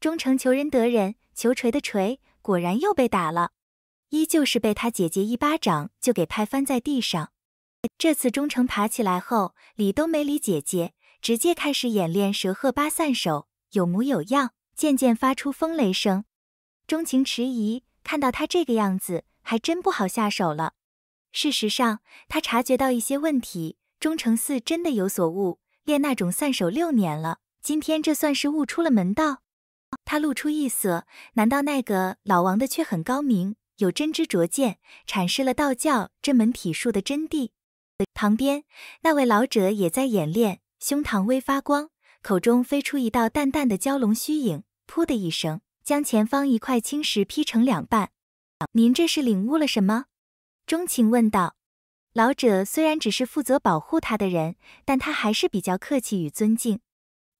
忠诚求人得人，求锤的锤果然又被打了，依旧是被他姐姐一巴掌就给拍翻在地上。这次忠诚爬起来后，理都没理姐姐，直接开始演练蛇鹤八散手，有模有样，渐渐发出风雷声。钟情迟疑，看到他这个样子，还真不好下手了。事实上，他察觉到一些问题，忠诚似真的有所悟，练那种散手六年了，今天这算是悟出了门道。他露出异色，难道那个老王的却很高明，有真知灼见，阐释了道教这门体术的真谛？旁边那位老者也在演练，胸膛微发光，口中飞出一道淡淡的蛟龙虚影，噗的一声，将前方一块青石劈成两半。您这是领悟了什么？钟情问道。老者虽然只是负责保护他的人，但他还是比较客气与尊敬。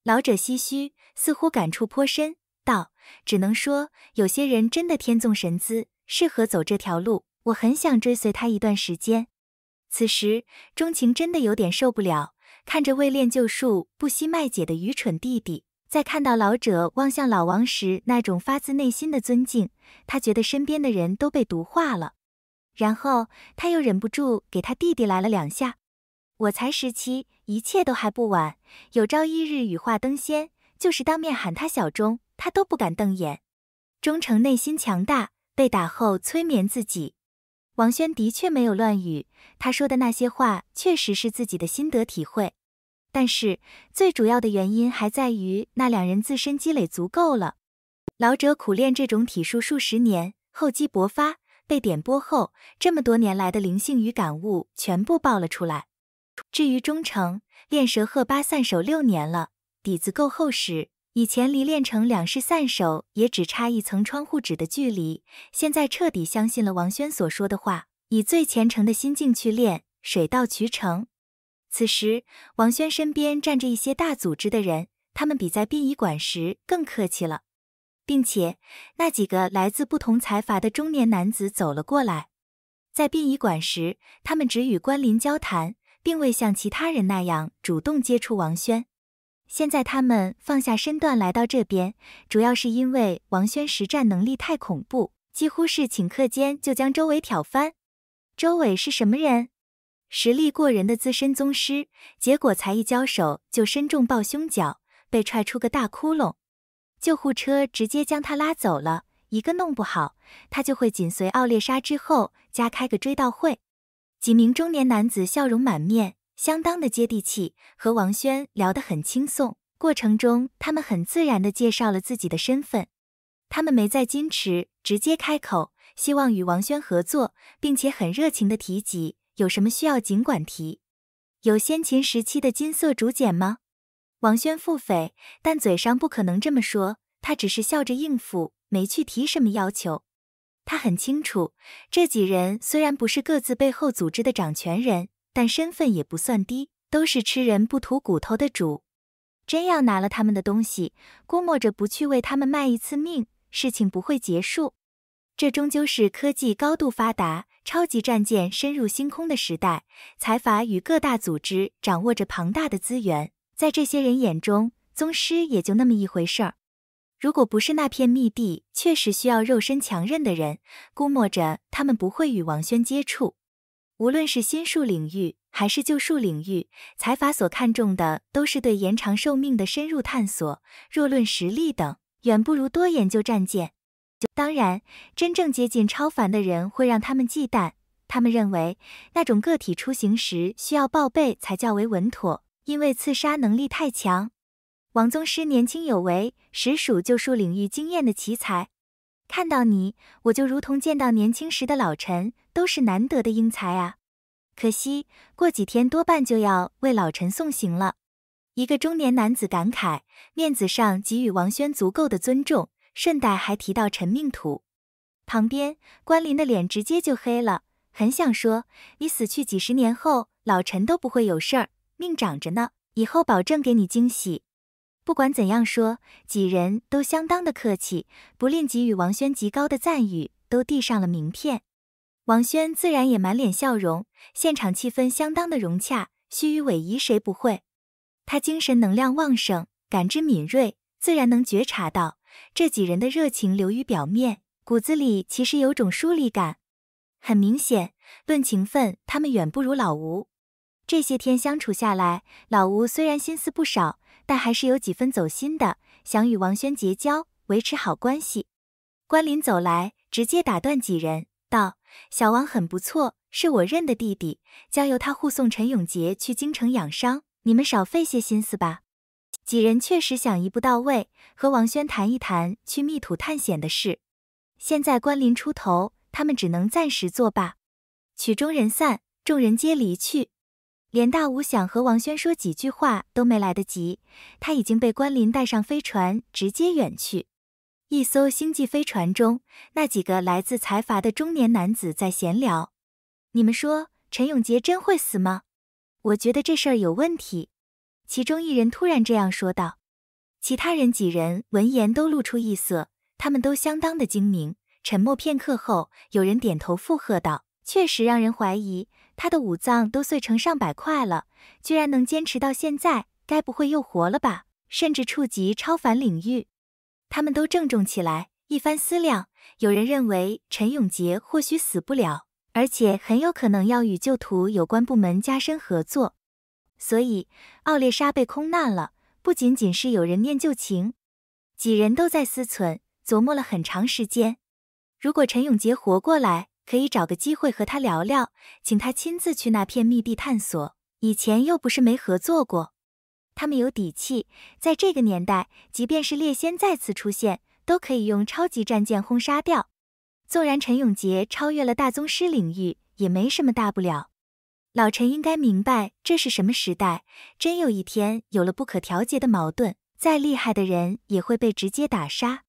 老者唏嘘，似乎感触颇深。道，只能说有些人真的天纵神姿，适合走这条路。我很想追随他一段时间。此时钟情真的有点受不了，看着未练旧术不惜卖姐的愚蠢弟弟，在看到老者望向老王时那种发自内心的尊敬，他觉得身边的人都被毒化了。然后他又忍不住给他弟弟来了两下。我才十七，一切都还不晚。有朝一日羽化登仙，就是当面喊他小钟。他都不敢瞪眼，忠诚内心强大，被打后催眠自己。王轩的确没有乱语，他说的那些话确实是自己的心得体会。但是最主要的原因还在于那两人自身积累足够了。老者苦练这种体术数十年，厚积薄发，被点拨后，这么多年来的灵性与感悟全部爆了出来。至于忠诚，练蛇鹤八散手六年了，底子够厚实。以前离练成两世散手也只差一层窗户纸的距离，现在彻底相信了王轩所说的话，以最虔诚的心境去练，水到渠成。此时，王轩身边站着一些大组织的人，他们比在殡仪馆时更客气了，并且那几个来自不同财阀的中年男子走了过来。在殡仪馆时，他们只与关林交谈，并未像其他人那样主动接触王轩。现在他们放下身段来到这边，主要是因为王轩实战能力太恐怖，几乎是顷刻间就将周伟挑翻。周伟是什么人？实力过人的资深宗师，结果才一交手就身中抱胸脚，被踹出个大窟窿，救护车直接将他拉走了。一个弄不好，他就会紧随奥列莎之后加开个追悼会。几名中年男子笑容满面。相当的接地气，和王轩聊得很轻松。过程中，他们很自然地介绍了自己的身份，他们没再矜持，直接开口，希望与王轩合作，并且很热情地提及有什么需要尽管提。有先秦时期的金色竹简吗？王轩腹诽，但嘴上不可能这么说，他只是笑着应付，没去提什么要求。他很清楚，这几人虽然不是各自背后组织的掌权人。但身份也不算低，都是吃人不吐骨头的主。真要拿了他们的东西，估摸着不去为他们卖一次命，事情不会结束。这终究是科技高度发达、超级战舰深入星空的时代，财阀与各大组织掌握着庞大的资源，在这些人眼中，宗师也就那么一回事儿。如果不是那片密地确实需要肉身强韧的人，估摸着他们不会与王轩接触。无论是新术领域还是旧术领域，财阀所看重的都是对延长寿命的深入探索。若论实力等，远不如多研究战舰。当然，真正接近超凡的人会让他们忌惮。他们认为，那种个体出行时需要报备才较为稳妥，因为刺杀能力太强。王宗师年轻有为，实属旧术领域经验的奇才。看到你，我就如同见到年轻时的老陈。都是难得的英才啊，可惜过几天多半就要为老臣送行了。一个中年男子感慨，面子上给予王轩足够的尊重，顺带还提到陈命土。旁边关林的脸直接就黑了，很想说：“你死去几十年后，老陈都不会有事儿，命长着呢，以后保证给你惊喜。”不管怎样说，几人都相当的客气，不吝给予王轩极高的赞誉，都递上了名片。王轩自然也满脸笑容，现场气氛相当的融洽。虚与委蛇谁不会？他精神能量旺盛，感知敏锐，自然能觉察到这几人的热情流于表面，骨子里其实有种疏离感。很明显，论情分，他们远不如老吴。这些天相处下来，老吴虽然心思不少，但还是有几分走心的，想与王轩结交，维持好关系。关林走来，直接打断几人。小王很不错，是我认的弟弟，将由他护送陈永杰去京城养伤。你们少费些心思吧。几人确实想一步到位，和王轩谈一谈去密土探险的事。现在关林出头，他们只能暂时作罢。曲终人散，众人皆离去。连大武想和王轩说几句话都没来得及，他已经被关林带上飞船，直接远去。一艘星际飞船中，那几个来自财阀的中年男子在闲聊。你们说陈永杰真会死吗？我觉得这事儿有问题。其中一人突然这样说道。其他人几人闻言都露出异色，他们都相当的精明。沉默片刻后，有人点头附和道：“确实让人怀疑，他的五脏都碎成上百块了，居然能坚持到现在，该不会又活了吧？甚至触及超凡领域？”他们都郑重起来，一番思量，有人认为陈永杰或许死不了，而且很有可能要与旧土有关部门加深合作，所以奥列莎被空难了，不仅仅是有人念旧情，几人都在思忖，琢磨了很长时间。如果陈永杰活过来，可以找个机会和他聊聊，请他亲自去那片密地探索，以前又不是没合作过。他们有底气，在这个年代，即便是猎仙再次出现，都可以用超级战舰轰杀掉。纵然陈永杰超越了大宗师领域，也没什么大不了。老陈应该明白这是什么时代。真有一天有了不可调节的矛盾，再厉害的人也会被直接打杀。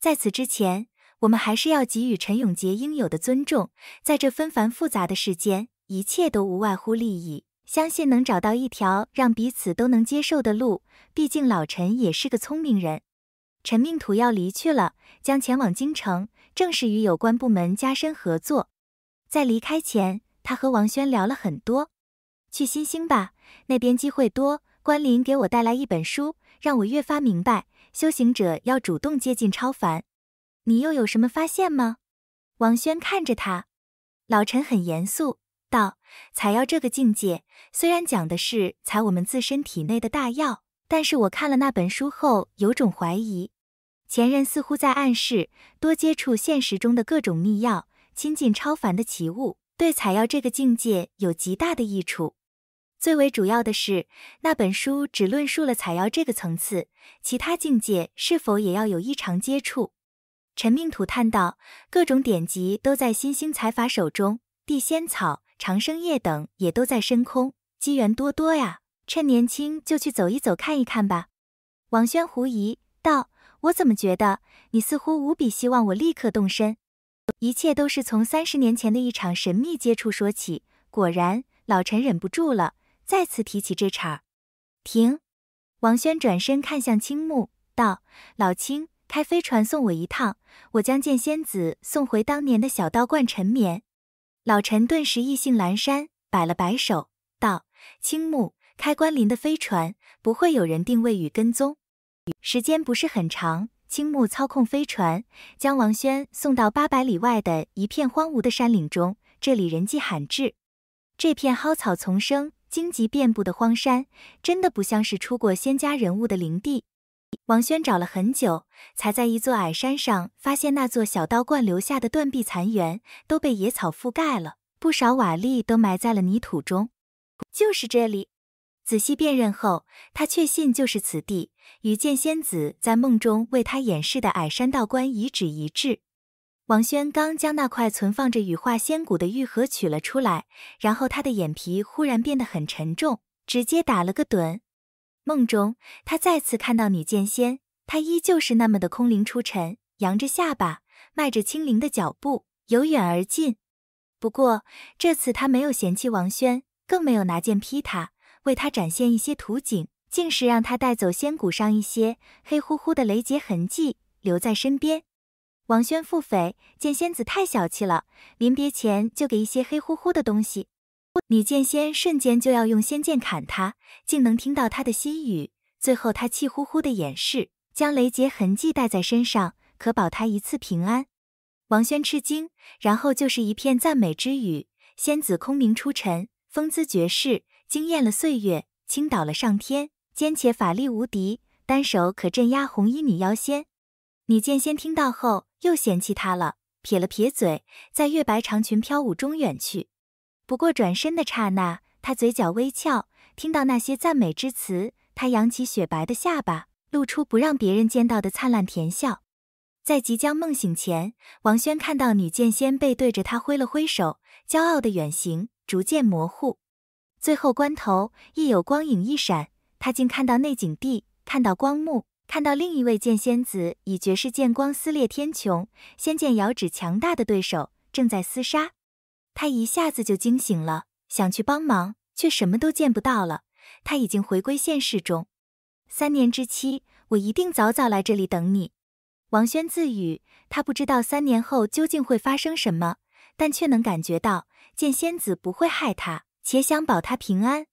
在此之前，我们还是要给予陈永杰应有的尊重。在这纷繁复杂的世间，一切都无外乎利益。相信能找到一条让彼此都能接受的路。毕竟老陈也是个聪明人。陈命土要离去了，将前往京城，正式与有关部门加深合作。在离开前，他和王轩聊了很多。去新星吧，那边机会多。关林给我带来一本书，让我越发明白修行者要主动接近超凡。你又有什么发现吗？王轩看着他，老陈很严肃。道采药这个境界，虽然讲的是采我们自身体内的大药，但是我看了那本书后，有种怀疑，前人似乎在暗示，多接触现实中的各种秘药，亲近超凡的奇物，对采药这个境界有极大的益处。最为主要的是，那本书只论述了采药这个层次，其他境界是否也要有异常接触？陈命土叹道：“各种典籍都在新兴财阀手中，地仙草。”长生夜等也都在深空，机缘多多呀！趁年轻就去走一走，看一看吧。王轩狐疑道：“我怎么觉得你似乎无比希望我立刻动身？”一切都是从三十年前的一场神秘接触说起。果然，老陈忍不住了，再次提起这茬儿。停！王轩转身看向青木，道：“老青，开飞船送我一趟，我将剑仙子送回当年的小道观沉眠。”老陈顿时意兴阑珊，摆了摆手，道：“青木，开关林的飞船不会有人定位与跟踪，时间不是很长。”青木操控飞船，将王轩送到八百里外的一片荒芜的山岭中。这里人迹罕至，这片蒿草丛生、荆棘遍布的荒山，真的不像是出过仙家人物的灵地。王轩找了很久，才在一座矮山上发现那座小道观留下的断壁残垣都被野草覆盖了不少瓦砾都埋在了泥土中。就是这里。仔细辨认后，他确信就是此地，与剑仙子在梦中为他演示的矮山道观遗址一致。王轩刚将那块存放着羽化仙骨的玉盒取了出来，然后他的眼皮忽然变得很沉重，直接打了个盹。梦中，他再次看到女剑仙，她依旧是那么的空灵出尘，扬着下巴，迈着轻灵的脚步由远而近。不过这次他没有嫌弃王轩，更没有拿剑劈他，为他展现一些图景，竟是让他带走仙骨上一些黑乎乎的雷劫痕迹留在身边。王轩腹诽，剑仙子太小气了，临别前就给一些黑乎乎的东西。女剑仙瞬间就要用仙剑砍他，竟能听到他的心语。最后他气呼呼的掩饰，将雷劫痕迹带在身上，可保他一次平安。王轩吃惊，然后就是一片赞美之语：仙子空明出尘，风姿绝世，惊艳了岁月，倾倒了上天。兼且法力无敌，单手可镇压红衣女妖仙。女剑仙听到后又嫌弃他了，撇了撇嘴，在月白长裙飘舞中远去。不过转身的刹那，他嘴角微翘，听到那些赞美之词，他扬起雪白的下巴，露出不让别人见到的灿烂甜笑。在即将梦醒前，王轩看到女剑仙背对着他挥了挥手，骄傲的远行逐渐模糊。最后关头，一有光影一闪，他竟看到内景地，看到光幕，看到另一位剑仙子以绝世剑光撕裂天穹，仙剑遥指强大的对手，正在厮杀。他一下子就惊醒了，想去帮忙，却什么都见不到了。他已经回归现实中。三年之期，我一定早早来这里等你。王轩自语。他不知道三年后究竟会发生什么，但却能感觉到剑仙子不会害他，且想保他平安。